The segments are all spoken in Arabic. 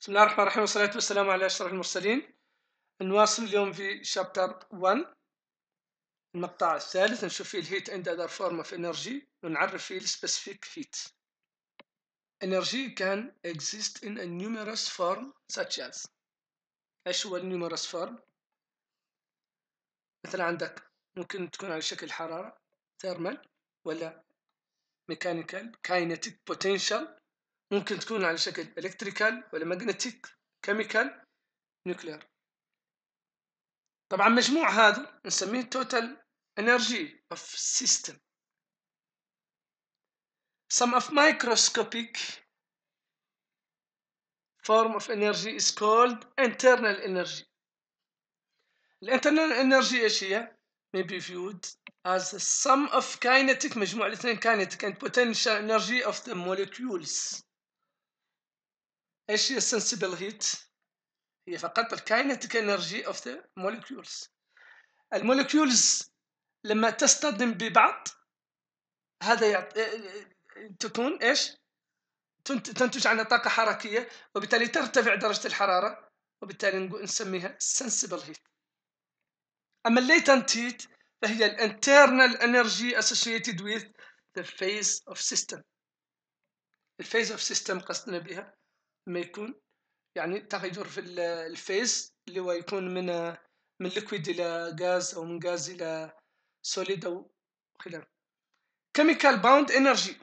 بسم الله الرحمن الرحيم والصلاة والسلام على أشرف المرسلين نواصل اليوم في شابتر 1 المقطع الثالث نشوف فيه الهيت عند other form of energy ونعرف فيه السبيسيفيك هيت Energy can exist in a numerous form such as ايش هو numerous form مثلا عندك ممكن تكون على شكل حرارة thermal ولا mechanical kinetic potential ممكن تكون على شكل إلكتريكال ولا ماجنتيك كيميكال نيوكلير طبعا مجموع هذا نسميه توتال انرجي اوف سيستم some of microscopic form of energy is called internal energy الانترنال انرجي ايش هي may be viewed as the sum of kinetic مجموع الاثنين kinetic and potential energy of the molecules ايش هي السنسبل هيت هي فقط الكاينتيك انرجي اوف ذا مولكيولز المولكيولز لما تصطدم ببعض هذا يعطي إيه، إيه، تكون ايش تنتج عنها طاقة حركية وبالتالي ترتفع درجة الحرارة وبالتالي نسميها sensible heat أما latent heat فهي الـ internal energy associated with the phase of system الفيز اوف سيستم قصدنا بها ما يكون يعني تغير في الفيز اللي هو يكون من من ليكويد الى غاز او من غاز الى سوليد او خلاف chemical bound energy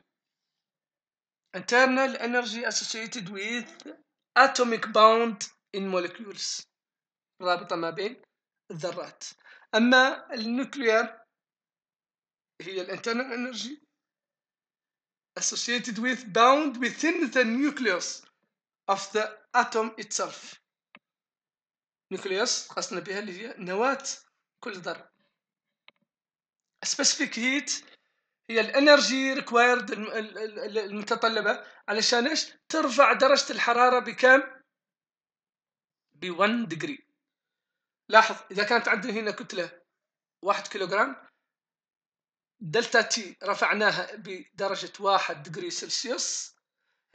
internal energy associated with atomic bound in molecules رابطة ما بين الذرات أما النوكليير هي الانترنال energy associated with bound within the nucleus of the atom itself nucleus خاصنا بها اللي هي نواة كل ذرة specific heat هي الانرجي ريكوايرد المتطلبة علشان ايش ترفع درجة الحرارة بكم ب 1 degree لاحظ اذا كانت عندنا هنا كتلة 1 كيلوغرام دلتا تي رفعناها بدرجة 1 ديجري سلسيوس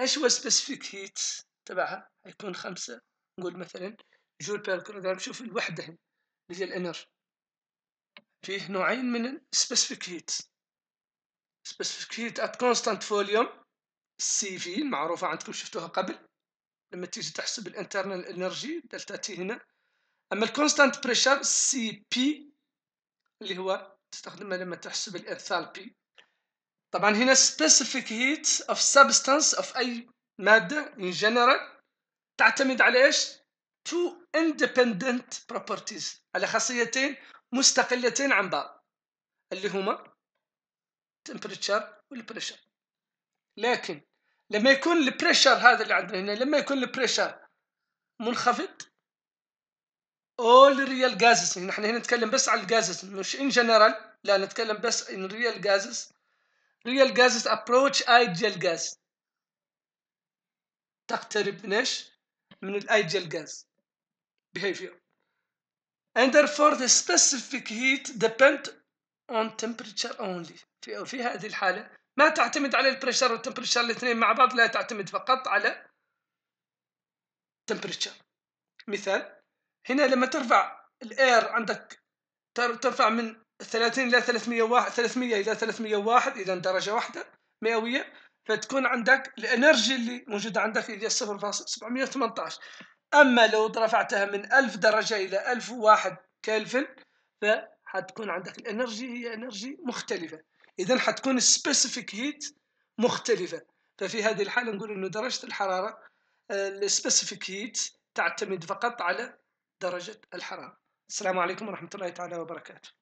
ايش هو specific heat تبعها هيكون خمسة نقول مثلا جول بير كيلوغرام شوف الوحدة هنا اللي هي الانر فيه نوعين من السبيسيفيك هيت سبيسيفيك هيت ات كونستانت فوليوم سي في المعروفة عندكم شفتوها قبل لما تيجي تحسب الانترنال انرجي دلتا تي هنا اما الكونستانت بريشر سي بي اللي هو تستخدمه لما تحسب الانثالبي طبعا هنا specific heat of substance of اي ماده ان جنرال تعتمد على ايش تو اندبندنت بروبرتيز على خاصيتين مستقلتين عن بعض اللي هما temperature والبريشر لكن لما يكون البريشر هذا اللي عندنا هنا لما يكون البريشر منخفض all real gases نحن هنا نتكلم بس على الجازز مش in general لا نتكلم بس in real gases real gases approach ideal gas تقترب من ايش؟ من الايديال جاز behavior and therefore the specific heat depend on temperature only في, في هذه الحالة ما تعتمد على البريشر والتمبريشر الاثنين مع بعض لا تعتمد فقط على temperature مثال هنا لما ترفع الاير عندك ترفع من 30 الى 301 300 الى 301 اذا درجة واحدة مئوية فتكون عندك الانرجي اللي موجوده عندك هي 0.718 اما لو رفعتها من 1000 درجه الى 1001 كلفن فحتكون عندك الانرجي هي انرجي مختلفه اذا حتكون السبيسيفيك هيت مختلفه ففي هذه الحاله نقول انه درجه الحراره السبيسيفيك آه، هيت تعتمد فقط على درجه الحراره السلام عليكم ورحمه الله تعالى وبركاته